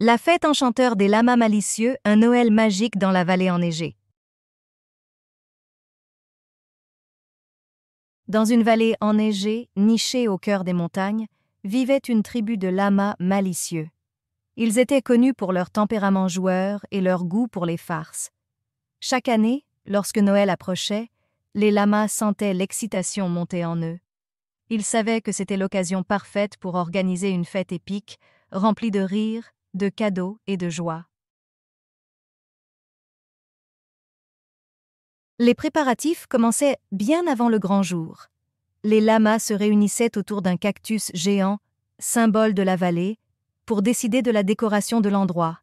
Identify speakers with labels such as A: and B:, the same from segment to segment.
A: La fête enchanteur des lamas malicieux, un Noël magique dans la vallée enneigée.
B: Dans une vallée enneigée, nichée au cœur des montagnes, vivait une tribu de lamas malicieux. Ils étaient connus pour leur tempérament joueur et leur goût pour les farces. Chaque année, lorsque Noël approchait, les lamas sentaient l'excitation monter en eux. Ils savaient que c'était l'occasion parfaite pour organiser une fête épique, remplie de rires, de cadeaux et de joie.
A: Les préparatifs commençaient bien avant le grand
B: jour. Les lamas se réunissaient autour d'un cactus géant, symbole de la vallée, pour décider de la décoration de l'endroit.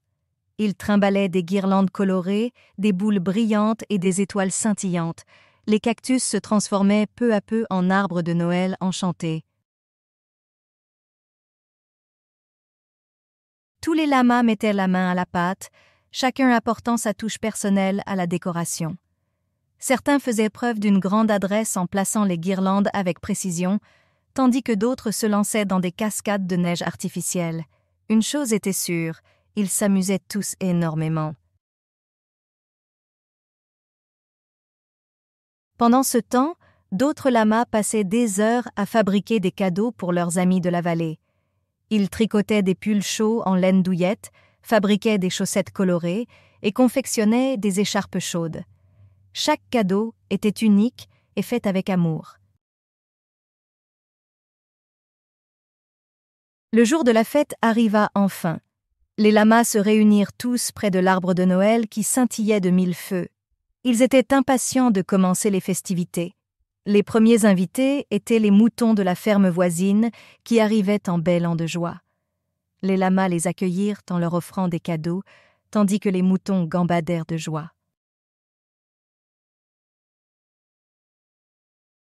B: Ils trimballaient des guirlandes colorées, des boules brillantes et des étoiles scintillantes. Les cactus se transformaient peu
A: à peu en arbres de Noël enchantés.
B: Tous les lamas mettaient la main à la pâte, chacun apportant sa touche personnelle à la décoration. Certains faisaient preuve d'une grande adresse en plaçant les guirlandes avec précision, tandis que d'autres se lançaient dans des cascades de neige artificielle. Une chose était sûre, ils s'amusaient tous énormément.
A: Pendant ce temps, d'autres
B: lamas passaient des heures à fabriquer des cadeaux pour leurs amis de la vallée. Ils tricotaient des pulls chauds en laine douillette, fabriquaient des chaussettes colorées et confectionnaient des écharpes chaudes. Chaque cadeau était unique et fait avec amour. Le jour de la fête arriva enfin. Les lamas se réunirent tous près de l'arbre de Noël qui scintillait de mille feux. Ils étaient impatients de commencer les festivités. Les premiers invités étaient les moutons de la ferme voisine qui arrivaient en bêlant de joie. Les lamas les accueillirent en leur offrant des cadeaux, tandis que les moutons gambadèrent
A: de joie.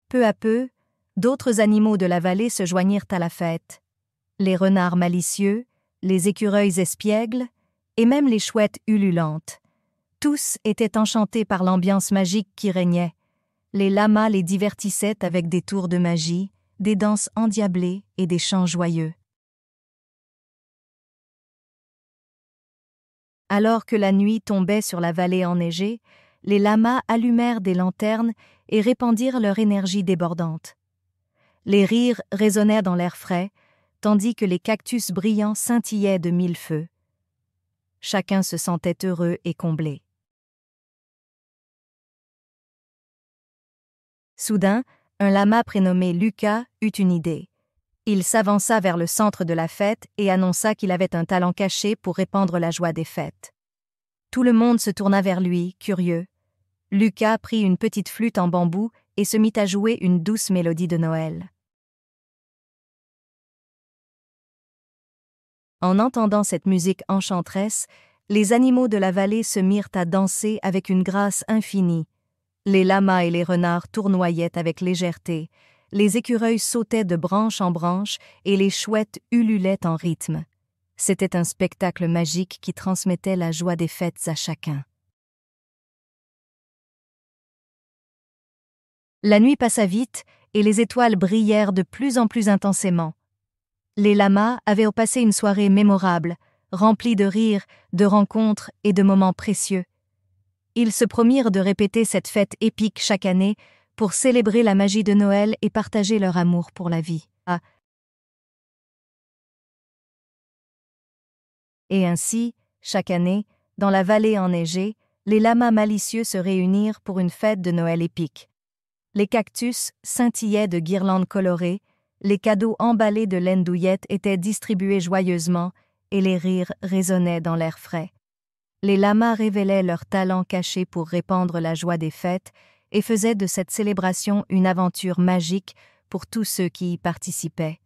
A: Peu à
B: peu, d'autres animaux de la vallée se joignirent à la fête. Les renards malicieux, les écureuils espiègles, et même les chouettes ululantes. Tous étaient enchantés par l'ambiance magique qui régnait, les lamas les divertissaient avec des tours de magie, des danses endiablées et des chants joyeux.
A: Alors que la nuit tombait sur la
B: vallée enneigée, les lamas allumèrent des lanternes et répandirent leur énergie débordante. Les rires résonnaient dans l'air frais, tandis que les cactus brillants scintillaient de mille feux. Chacun se sentait heureux et comblé.
A: Soudain, un
B: lama prénommé Lucas eut une idée. Il s'avança vers le centre de la fête et annonça qu'il avait un talent caché pour répandre la joie des fêtes. Tout le monde se tourna vers lui, curieux. Lucas prit une petite flûte en bambou et se mit à jouer une
A: douce mélodie de Noël.
B: En entendant cette musique enchanteresse, les animaux de la vallée se mirent à danser avec une grâce infinie, les lamas et les renards tournoyaient avec légèreté, les écureuils sautaient de branche en branche et les chouettes ululaient en rythme. C'était un spectacle magique qui transmettait la joie des fêtes à chacun.
A: La nuit passa vite
B: et les étoiles brillèrent de plus en plus intensément. Les lamas avaient au passé une soirée mémorable, remplie de rires, de rencontres et de moments précieux. Ils se promirent de répéter cette fête épique chaque année pour célébrer la magie de
A: Noël et partager leur amour pour la vie. Ah.
B: Et ainsi, chaque année, dans la vallée enneigée, les lamas malicieux se réunirent pour une fête de Noël épique. Les cactus scintillaient de guirlandes colorées, les cadeaux emballés de laine douillette étaient distribués joyeusement, et les rires résonnaient dans l'air frais les lamas révélaient leur talent caché pour répandre la joie des fêtes et faisaient de cette célébration une aventure magique pour tous ceux qui y participaient.